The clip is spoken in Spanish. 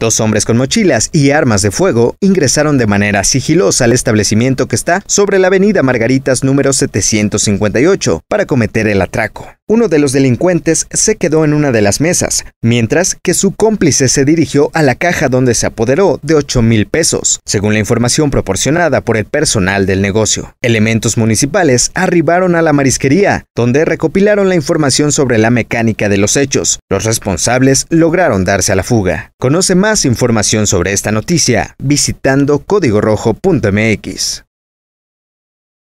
Dos hombres con mochilas y armas de fuego ingresaron de manera sigilosa al establecimiento que está sobre la avenida Margaritas número 758 para cometer el atraco. Uno de los delincuentes se quedó en una de las mesas, mientras que su cómplice se dirigió a la caja donde se apoderó de 8 mil pesos, según la información proporcionada por el personal del negocio. Elementos municipales arribaron a la marisquería, donde recopilaron la información sobre la mecánica de los hechos. Los responsables lograron darse a la fuga. Conoce más información sobre esta noticia visitando códigorrojo.mx.